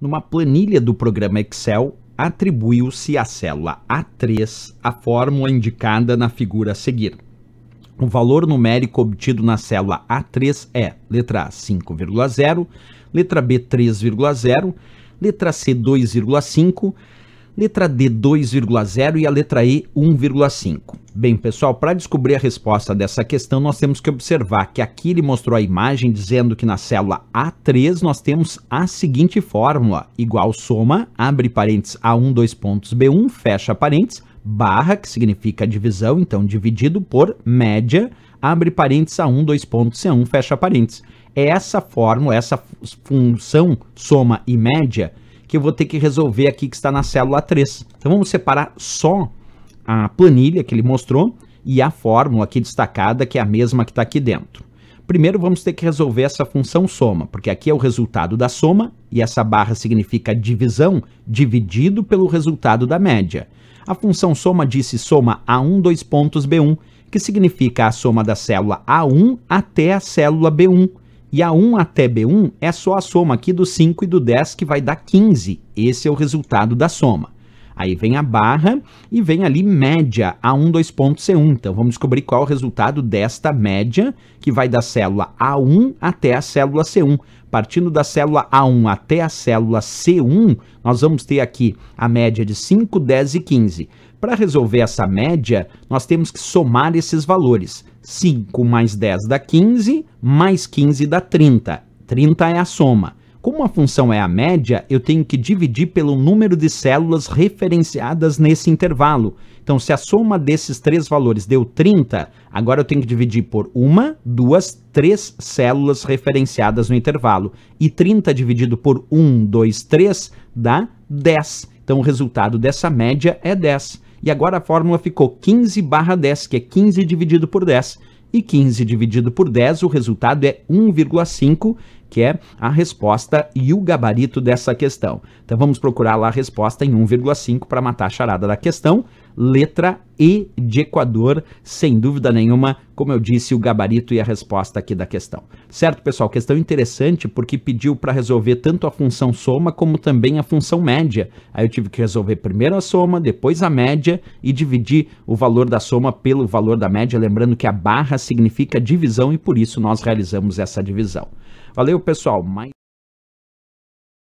numa planilha do programa Excel, atribuiu-se à célula A3 a fórmula indicada na figura a seguir. O valor numérico obtido na célula A3 é letra A 5,0, letra B 3,0, letra C 2,5, letra D 2,0 e a letra E 1,5. Bem, pessoal, para descobrir a resposta dessa questão, nós temos que observar que aqui ele mostrou a imagem dizendo que na célula A3 nós temos a seguinte fórmula, igual soma, abre parênteses A1, dois pontos B1, fecha parênteses, barra, que significa divisão, então dividido por média, abre parênteses A1, dois pontos C1, fecha parênteses. É essa fórmula, essa função soma e média, que eu vou ter que resolver aqui que está na célula 3. Então vamos separar só a planilha que ele mostrou e a fórmula aqui destacada, que é a mesma que está aqui dentro. Primeiro vamos ter que resolver essa função soma, porque aqui é o resultado da soma e essa barra significa divisão dividido pelo resultado da média. A função soma disse soma A1 dois pontos B1, que significa a soma da célula A1 até a célula B1. E a 1 até B1 é só a soma aqui do 5 e do 10, que vai dar 15. Esse é o resultado da soma. Aí vem a barra e vem ali média A1, 2.C1. Então vamos descobrir qual é o resultado desta média, que vai da célula A1 até a célula C1. Partindo da célula A1 até a célula C1, nós vamos ter aqui a média de 5, 10 e 15. Para resolver essa média, nós temos que somar esses valores. 5 mais 10 dá 15, mais 15 dá 30. 30 é a soma. Como a função é a média, eu tenho que dividir pelo número de células referenciadas nesse intervalo. Então, se a soma desses três valores deu 30, agora eu tenho que dividir por uma, duas, três células referenciadas no intervalo. E 30 dividido por 1, 2, 3 dá 10. Então, o resultado dessa média é 10. E agora a fórmula ficou 15 barra 10, que é 15 dividido por 10 e 15 dividido por 10, o resultado é 1,5, que é a resposta e o gabarito dessa questão. Então vamos procurar lá a resposta em 1,5 para matar a charada da questão. Letra E de Equador, sem dúvida nenhuma, como eu disse, o gabarito e a resposta aqui da questão. Certo, pessoal? Questão interessante porque pediu para resolver tanto a função soma como também a função média. Aí eu tive que resolver primeiro a soma, depois a média e dividir o valor da soma pelo valor da média. Lembrando que a barra significa divisão e por isso nós realizamos essa divisão. Valeu, pessoal, mais